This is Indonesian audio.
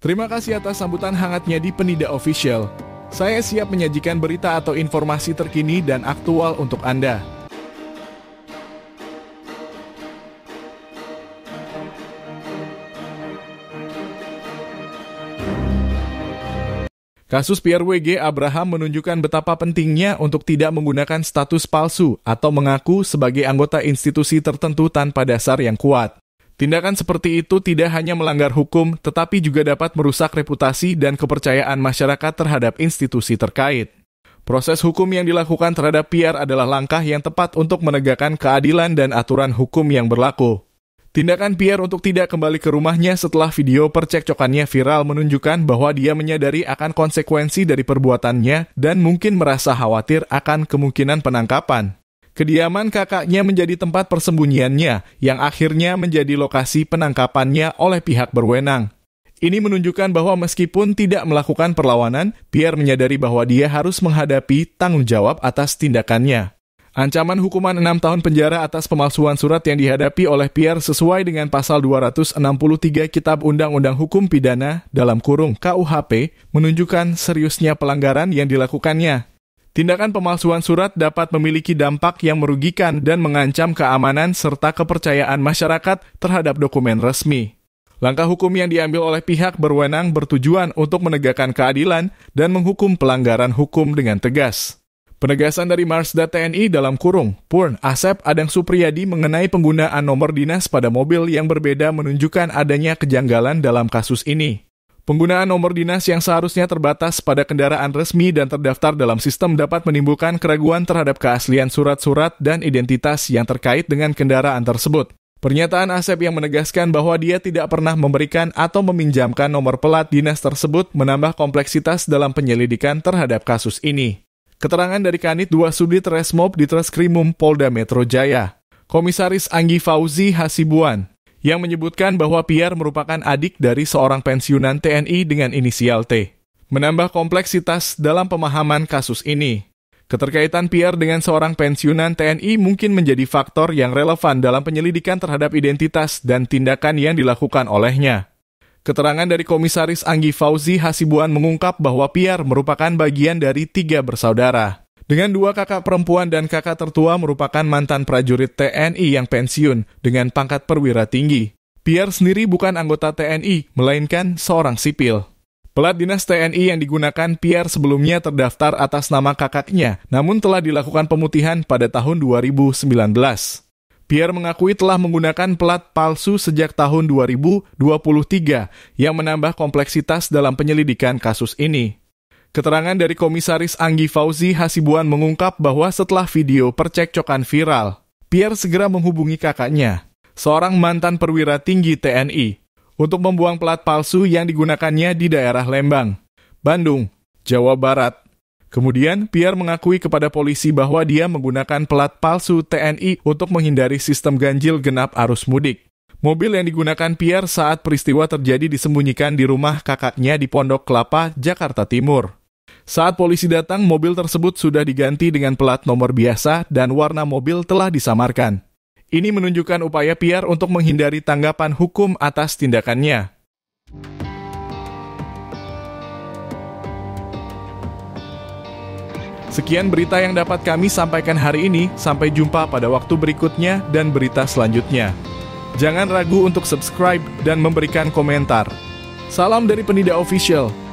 Terima kasih atas sambutan hangatnya di Penida Official. Saya siap menyajikan berita atau informasi terkini dan aktual untuk Anda. Kasus PRWG Abraham menunjukkan betapa pentingnya untuk tidak menggunakan status palsu atau mengaku sebagai anggota institusi tertentu tanpa dasar yang kuat. Tindakan seperti itu tidak hanya melanggar hukum, tetapi juga dapat merusak reputasi dan kepercayaan masyarakat terhadap institusi terkait. Proses hukum yang dilakukan terhadap PR adalah langkah yang tepat untuk menegakkan keadilan dan aturan hukum yang berlaku. Tindakan PR untuk tidak kembali ke rumahnya setelah video percekcokannya viral menunjukkan bahwa dia menyadari akan konsekuensi dari perbuatannya dan mungkin merasa khawatir akan kemungkinan penangkapan. Kediaman kakaknya menjadi tempat persembunyiannya, yang akhirnya menjadi lokasi penangkapannya oleh pihak berwenang. Ini menunjukkan bahwa meskipun tidak melakukan perlawanan, Pierre menyadari bahwa dia harus menghadapi tanggung jawab atas tindakannya. Ancaman hukuman 6 tahun penjara atas pemalsuan surat yang dihadapi oleh Pierre sesuai dengan pasal 263 Kitab Undang-Undang Hukum Pidana dalam kurung KUHP menunjukkan seriusnya pelanggaran yang dilakukannya Tindakan pemalsuan surat dapat memiliki dampak yang merugikan dan mengancam keamanan serta kepercayaan masyarakat terhadap dokumen resmi. Langkah hukum yang diambil oleh pihak berwenang bertujuan untuk menegakkan keadilan dan menghukum pelanggaran hukum dengan tegas. Penegasan dari Marsda TNI dalam kurung, Purn Asep Adang Supriyadi mengenai penggunaan nomor dinas pada mobil yang berbeda menunjukkan adanya kejanggalan dalam kasus ini. Penggunaan nomor dinas yang seharusnya terbatas pada kendaraan resmi dan terdaftar dalam sistem dapat menimbulkan keraguan terhadap keaslian surat-surat dan identitas yang terkait dengan kendaraan tersebut. Pernyataan Asep yang menegaskan bahwa dia tidak pernah memberikan atau meminjamkan nomor pelat dinas tersebut menambah kompleksitas dalam penyelidikan terhadap kasus ini. Keterangan dari Kanit 2 Subdit Resmob di Treskrimum Polda Metro Jaya. Komisaris Anggi Fauzi Hasibuan yang menyebutkan bahwa Pierre merupakan adik dari seorang pensiunan TNI dengan inisial T. Menambah kompleksitas dalam pemahaman kasus ini, keterkaitan Pierre dengan seorang pensiunan TNI mungkin menjadi faktor yang relevan dalam penyelidikan terhadap identitas dan tindakan yang dilakukan olehnya. Keterangan dari Komisaris Anggi Fauzi Hasibuan mengungkap bahwa Pierre merupakan bagian dari tiga bersaudara. Dengan dua kakak perempuan dan kakak tertua merupakan mantan prajurit TNI yang pensiun dengan pangkat perwira tinggi. Pierre sendiri bukan anggota TNI, melainkan seorang sipil. Pelat dinas TNI yang digunakan Pierre sebelumnya terdaftar atas nama kakaknya, namun telah dilakukan pemutihan pada tahun 2019. Pierre mengakui telah menggunakan pelat palsu sejak tahun 2023 yang menambah kompleksitas dalam penyelidikan kasus ini. Keterangan dari Komisaris Anggi Fauzi Hasibuan mengungkap bahwa setelah video percekcokan viral, Pierre segera menghubungi kakaknya, seorang mantan perwira tinggi TNI, untuk membuang pelat palsu yang digunakannya di daerah Lembang, Bandung, Jawa Barat. Kemudian, Pierre mengakui kepada polisi bahwa dia menggunakan pelat palsu TNI untuk menghindari sistem ganjil genap arus mudik. Mobil yang digunakan Pierre saat peristiwa terjadi disembunyikan di rumah kakaknya di Pondok Kelapa, Jakarta Timur. Saat polisi datang, mobil tersebut sudah diganti dengan pelat nomor biasa dan warna mobil telah disamarkan. Ini menunjukkan upaya PR untuk menghindari tanggapan hukum atas tindakannya. Sekian berita yang dapat kami sampaikan hari ini. Sampai jumpa pada waktu berikutnya dan berita selanjutnya. Jangan ragu untuk subscribe dan memberikan komentar. Salam dari Penida Official.